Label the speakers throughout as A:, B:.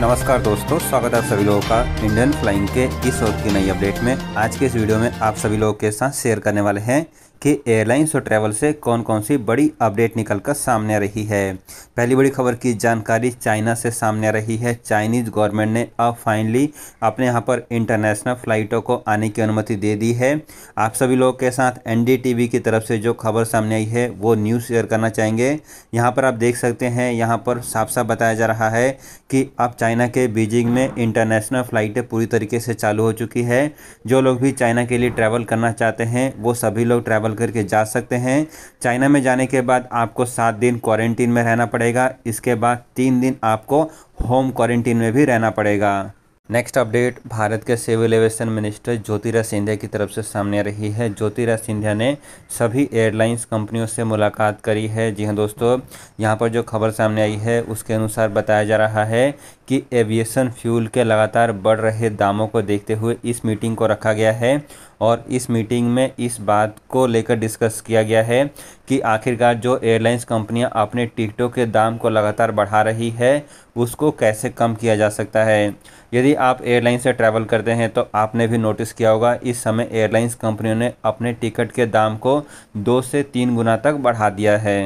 A: नमस्कार दोस्तों स्वागत है आप सभी लोगों का इंडियन फ्लाइंग के इस और की नई अपडेट में आज के इस वीडियो में आप सभी लोगों के साथ शेयर करने वाले हैं कि एयरलाइंस और ट्रैवल से कौन कौन सी बड़ी अपडेट निकल कर सामने आ रही है पहली बड़ी खबर की जानकारी चाइना से सामने आ रही है चाइनीज़ गवर्नमेंट ने अब फाइनली अपने यहाँ पर इंटरनेशनल फ़्लाइटों को आने की अनुमति दे दी है आप सभी लोगों के साथ एन की तरफ से जो खबर सामने आई है वो न्यूज़ शेयर करना चाहेंगे यहाँ पर आप देख सकते हैं यहाँ पर साफ साफ बताया जा रहा है कि अब चाइना के बीजिंग में इंटरनेशनल फ़्लाइटें पूरी तरीके से चालू हो चुकी है जो लोग भी चाइना के लिए ट्रैवल करना चाहते हैं वो सभी लोग ट्रैवल डाल करके जा सकते हैं चाइना में जाने के बाद आपको सात दिन क्वारंटीन में रहना पड़ेगा इसके बाद तीन दिन आपको होम क्वारंटीन में भी रहना पड़ेगा नेक्स्ट अपडेट भारत के civil aviation minister Jyotiraj Scindia की तरफ से सामने आ रही है ज्योतिराज सिंधिया ने सभी एयरलाइंस कंपनियों से मुलाकात करी है जी हां दोस्तों यहां पर जो खबर सामने आई है उसके अनुसार बताया जा रहा है कि एविएशन फ्यूल के लगातार बढ़ रहे दामों को देखते हुए इस मीटिंग को रखा गया है और इस मीटिंग में इस बात को लेकर डिस्कस किया गया है कि आखिरकार जो एयरलाइंस कंपनियां अपने टिकटों के दाम को लगातार बढ़ा रही है उसको कैसे कम किया जा सकता है यदि आप एयरलाइन से ट्रैवल करते हैं तो आपने भी नोटिस किया होगा इस समय एयरलाइंस कंपनियों ने अपने टिकट के दाम को दो से तीन गुना तक बढ़ा दिया है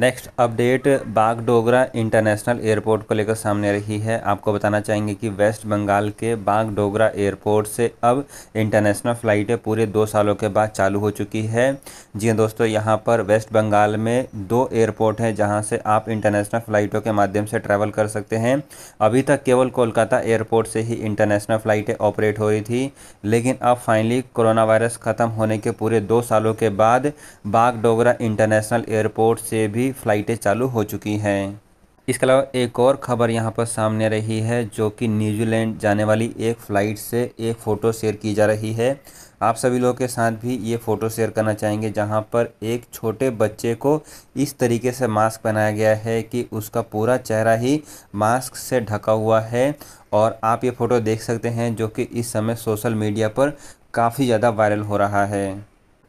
A: next update Bagdogra international airport को लेकर सामने रही है आपको बताना चाहेंगे कि वेस्ट बंगाल के बाग डोगरा एयरपोर्ट से अब इंटरनेशनल फ़्लाइटें पूरे दो सालों के बाद चालू हो चुकी है जी हाँ दोस्तों यहाँ पर वेस्ट बंगाल में दो एयरपोर्ट हैं जहाँ से आप इंटरनेशनल फ़्लाइटों के माध्यम से ट्रैवल कर सकते हैं अभी तक केवल कोलकाता एयरपोर्ट से ही इंटरनेशनल फ़्लाइटें ऑपरेट हो रही थी लेकिन अब फाइनली कोरोना वायरस ख़त्म होने के पूरे दो सालों के बाद बाग डोगरा इंटरनेशनल एयरपोर्ट से भी सभी फ़्लाइटें चालू हो चुकी हैं इसके अलावा एक और खबर यहाँ पर सामने रही है जो कि न्यूजीलैंड जाने वाली एक फ़्लाइट से एक फ़ोटो शेयर की जा रही है आप सभी लोगों के साथ भी ये फ़ोटो शेयर करना चाहेंगे जहाँ पर एक छोटे बच्चे को इस तरीके से मास्क पहनाया गया है कि उसका पूरा चेहरा ही मास्क से ढका हुआ है और आप ये फ़ोटो देख सकते हैं जो कि इस समय सोशल मीडिया पर काफ़ी ज़्यादा वायरल हो रहा है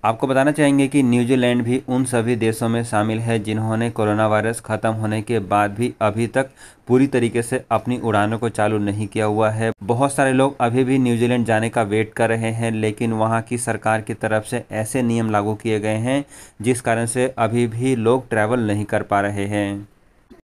A: आपको बताना चाहेंगे कि न्यूजीलैंड भी उन सभी देशों में शामिल है जिन्होंने कोरोना वायरस खत्म होने के बाद भी अभी तक पूरी तरीके से अपनी उड़ानों को चालू नहीं किया हुआ है बहुत सारे लोग अभी भी न्यूजीलैंड जाने का वेट कर रहे हैं लेकिन वहां की सरकार की तरफ से ऐसे नियम लागू किए गए हैं जिस कारण से अभी भी लोग ट्रैवल नहीं कर पा रहे हैं